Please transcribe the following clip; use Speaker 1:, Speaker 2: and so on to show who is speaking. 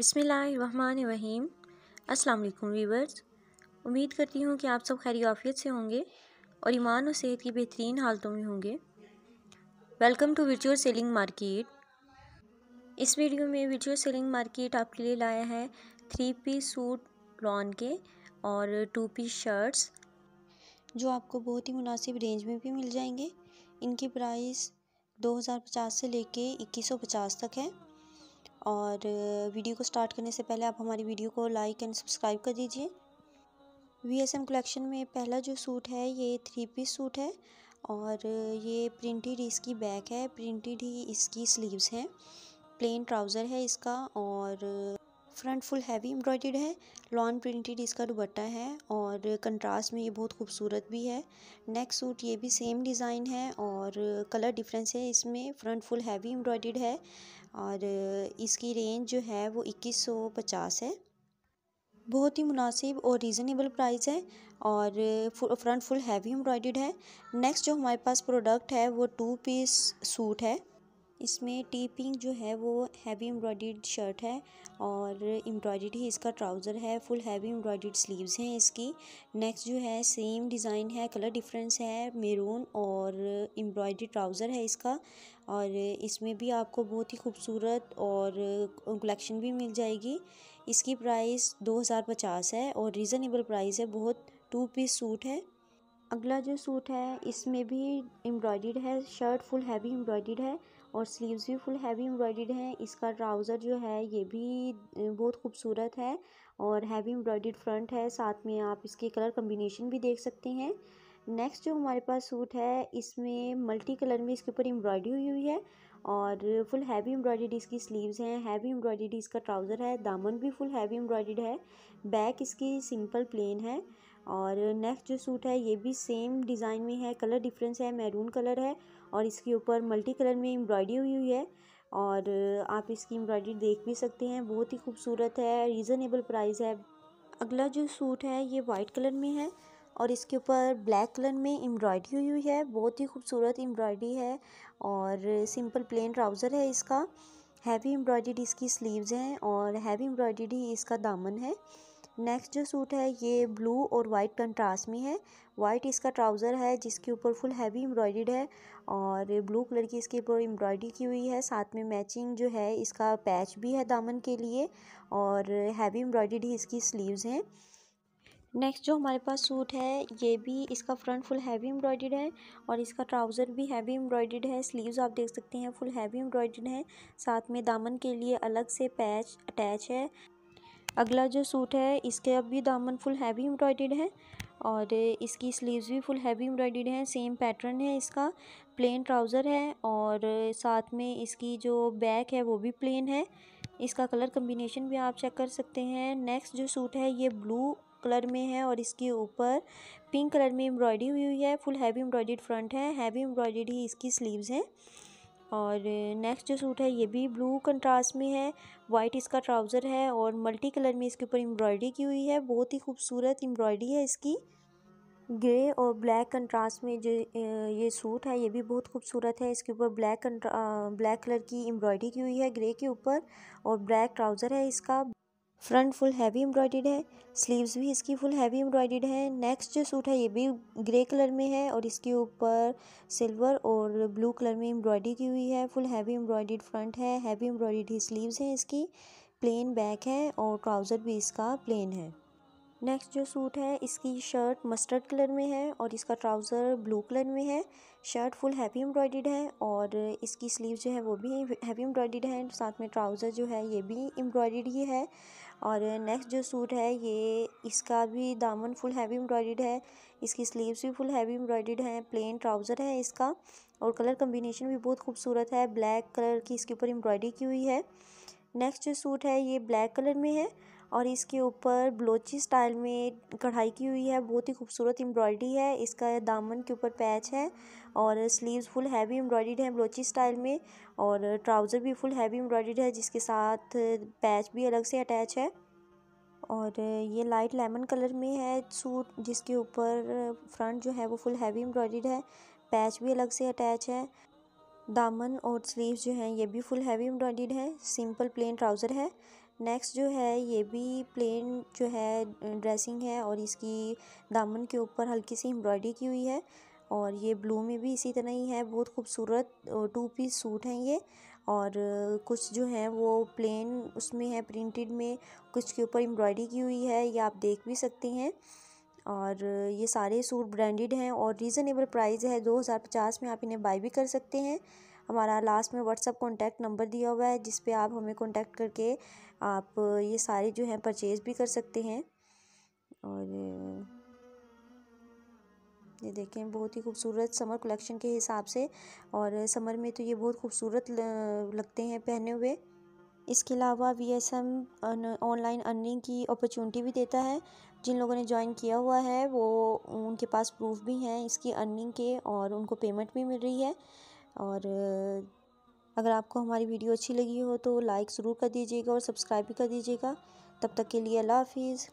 Speaker 1: बिसमीम अस्सलाम वालेकुम वीवर्स उम्मीद करती हूँ कि आप सब खैर आफियत से होंगे और ईमान और सेहत की बेहतरीन हालतों में होंगे welcome to virtual selling market इस वीडियो में वर्चुअल सेलिंग मार्केट आपके लिए लाया है थ्री पीस सूट लॉन के और टू पीस शर्ट्स जो आपको बहुत ही मुनासिब रेंज में भी मिल जाएंगे इनकी प्राइस 2050 से लेके 2150 तक है और वीडियो को स्टार्ट करने से पहले आप हमारी वीडियो को लाइक एंड सब्सक्राइब कर दीजिए वी एस एम कलेक्शन में पहला जो सूट है ये थ्री पीस सूट है और ये प्रिंटेड इसकी बैक है प्रिंटेड ही इसकी स्लीव्स हैं प्लेन ट्राउज़र है इसका और फ्रंट फुल हैवी एम्ब्रॉयड है लॉन प्रिंटेड इसका दुबट्टा है और कंट्रास्ट में ये बहुत खूबसूरत भी है नेक सूट ये भी सेम डिज़ाइन है और कलर डिफरेंस है इसमें फ्रंट फुल हैवी एम्ब्रॉयड है और इसकी रेंज जो है वो इक्कीस सौ पचास है बहुत ही मुनासिब और रीज़नेबल प्राइस है और फ्रंट फुल हैवी एम्ब्रॉयड है नेक्स्ट जो हमारे पास प्रोडक्ट है वो टू पीस सूट है इसमें टीपिंग जो है वो हैवी एम्ब्रॉयड शर्ट है और एम्ब्रॉयड ही इसका ट्राउज़र है फुल हैवी एम्ब्रॉयड स्लीव्स हैं इसकी नेक्स्ट जो है सेम डिज़ाइन है कलर डिफरेंस है मेरून और एम्ब्रॉयड ट्राउज़र है इसका और इसमें भी आपको बहुत ही खूबसूरत और कलेक्शन भी मिल जाएगी इसकी प्राइस दो हज़ार पचास है और रीज़नेबल प्राइस है बहुत टू पीस सूट है अगला जो सूट है इसमें भी एम्ब्रॉयड है शर्ट फुल हैवी एम्ब्रॉयड है और स्लीव्स भी फुल हैवी एम्ब्रॉयडेड हैं इसका ट्राउज़र जो है ये भी बहुत खूबसूरत है और हैवी एम्ब्रॉयडेड फ्रंट है साथ में आप इसके कलर कम्बिनेशन भी देख सकते हैं नेक्स्ट जो हमारे पास सूट है इसमें मल्टी कलर में इसके ऊपर एम्ब्रॉयडरी हुई हुई है और फुल हैवी एम्ब्रॉयडरी इसकी स्लीव्स हैं हैवी एम्ब्रॉयडरी इसका ट्राउज़र है दामन भी फुल हैवी एम्ब्रॉयड है बैक इसकी सिंपल प्लेन है और नेक्स्ट जो सूट है ये भी सेम डिज़ाइन में है कलर डिफरेंस है मैरून कलर है और इसके ऊपर मल्टी कलर में एम्ब्रॉयडरी हुई हुई है और आप इसकी एम्ब्रॉयडरी देख भी सकते हैं बहुत ही खूबसूरत है रीज़नेबल प्राइस है अगला जो सूट है ये वाइट कलर में है और इसके ऊपर ब्लैक कलर में एम्ब्रॉयडरी हुई हुई है बहुत ही खूबसूरत एम्ब्रॉयडरी है और सिंपल प्लेन ट्राउज़र है इसका हैवी एम्ब्रॉयडरी इसकी स्लीव्स हैं और हैवी एम्ब्रॉयडरी इसका दामन है नेक्स्ट जो सूट है ये ब्लू और वाइट कंट्रास्ट में है वाइट इसका ट्राउज़र है जिसके ऊपर फुल हैवी एम्ब्रॉयड है और ब्लू कलर की इसके ऊपर एम्ब्रॉयडरी की हुई है साथ में मैचिंग जो है इसका पैच भी है दामन के लिए और हैवी एम्ब्रॉयड ही इसकी स्लीव्स हैं नेक्स्ट जो हमारे पास सूट है ये भी इसका फ्रंट फुल हैवी एम्ब्रॉयड है और इसका ट्राउज़र भी हैवी एम्ब्रॉयड है स्लीव्स आप देख सकते हैं फुल हैवी एम्ब्रॉयड है साथ में दामन के लिए अलग से पैच अटैच है अगला जो सूट है इसके अब भी दामन फुल हैवी एम्ब्रॉयडेड है और इसकी स्लीव्स भी फुल हैवी एम्ब्रॉयडेड हैं सेम पैटर्न है इसका प्लेन ट्राउज़र है और साथ में इसकी जो बैक है वो भी प्लेन है इसका कलर कम्बिनेशन भी आप चेक कर सकते हैं नेक्स्ट जो सूट है ये ब्लू कलर में है और इसके ऊपर पिंक कलर में एम्ब्रॉयडरी हुई हुई है फुल हैवी एम्ब्रॉयडेड फ्रंट है हैवी एम्ब्रॉयडेड ही इसकी स्लीव्स हैं और नेक्स्ट जो सूट है ये भी ब्लू कंट्रास्ट में है वाइट इसका ट्राउज़र है और मल्टी कलर में इसके ऊपर एम्ब्रॉयडरी की हुई है बहुत ही खूबसूरत एम्ब्रॉयडरी है इसकी ग्रे और ब्लैक कंट्रास्ट में जो ये सूट है ये भी बहुत खूबसूरत है इसके ऊपर ब्लैक ब्लैक कलर की एम्ब्रॉयडरी की हुई है ग्रे के ऊपर और ब्लैक ट्राउज़र है इसका फ्रंट फुल हैवी एम्ब्रॉयडेड है स्लीव्स भी इसकी फुल हैवी एम्ब्रॉयडेड है नेक्स्ट जो सूट है ये भी ग्रे कलर में है और इसके ऊपर सिल्वर और ब्लू कलर में एम्ब्रॉयडरी की हुई है फुल हैवी एम्ब्रॉयडेड फ्रंट है हैवी एम्ब्रॉयडेड ही स्लीव्स हैं इसकी प्लेन बैक है और ट्राउज़र भी इसका प्लेन है नेक्स्ट जो सूट है इसकी शर्ट मस्टर्ड कलर में है और इसका ट्राउज़र ब्लू कलर में है शर्ट फुल हैवी एम्ब्रॉयडेड है और इसकी स्लीव जो है वो भी हैवी एम्ब्रॉयडेड है साथ में ट्राउज़र जो है ये भी एम्ब्रॉयडेड ही है और नेक्स्ट जो सूट है ये इसका भी दामन फुल हैवी एम्ब्रॉयड है इसकी स्लीव्स भी फुल हैवी एम्ब्रॉयड है प्लेन ट्राउज़र है इसका और कलर कम्बिनेशन भी बहुत खूबसूरत है ब्लैक कलर की इसके ऊपर एम्ब्रॉयडरी की हुई है नेक्स्ट जो सूट है ये ब्लैक कलर में है और इसके ऊपर ब्लोची स्टाइल में कढ़ाई की हुई है बहुत ही खूबसूरत एम्ब्रॉयडरी है इसका दामन के ऊपर पैच है और स्लीव्स फुल हैवी एम्ब्रॉयडर्ड है ब्लोची स्टाइल में और ट्राउज़र भी फुल हैवी एम्ब्रॉयडर्ड है जिसके साथ पैच भी अलग से अटैच है और ये लाइट लेमन कलर में है सूट जिसके ऊपर फ्रंट जो है वो फुल हैवी एम्ब्रॉयडर्ड है पैच भी अलग से अटैच है दामन और स्लीव्स जो हैं ये भी फुल हैवी एम्ब्रॉयडर्ड है सिंपल प्लेन ट्राउज़र है नेक्स्ट जो है ये भी प्लेन जो है ड्रेसिंग है और इसकी दामन के ऊपर हल्की सी एम्ब्रॉयडरी की हुई है और ये ब्लू में भी इसी तरह ही है बहुत खूबसूरत टू पीस सूट हैं ये और कुछ जो है वो प्लेन उसमें है प्रिंटेड में कुछ के ऊपर एम्ब्रॉयडरी की हुई है ये आप देख भी सकते हैं और ये सारे सूट ब्रांडेड हैं और रीज़नेबल प्राइस है दो हज़ार पचास में आप इन्हें बाई भी कर सकते हैं हमारा लास्ट में व्हाट्सअप कॉन्टैक्ट नंबर दिया हुआ है जिस पर आप हमें कॉन्टैक्ट करके आप ये सारे जो हैं परचेज़ भी कर सकते हैं और ये देखें बहुत ही खूबसूरत समर कलेक्शन के हिसाब से और समर में तो ये बहुत खूबसूरत लगते हैं पहने हुए इसके अलावा V S M online earning की अपॉर्चुनिटी भी देता है जिन लोगों ने ज्वाइन किया हुआ है वो उनके पास प्रूफ भी हैं इसकी अर्निंग के और उनको पेमेंट भी मिल रही है और अगर आपको हमारी वीडियो अच्छी लगी हो तो लाइक ज़रूर कर दीजिएगा और सब्सक्राइब भी कर दीजिएगा तब तक के लिए अल्लाह हाफिज़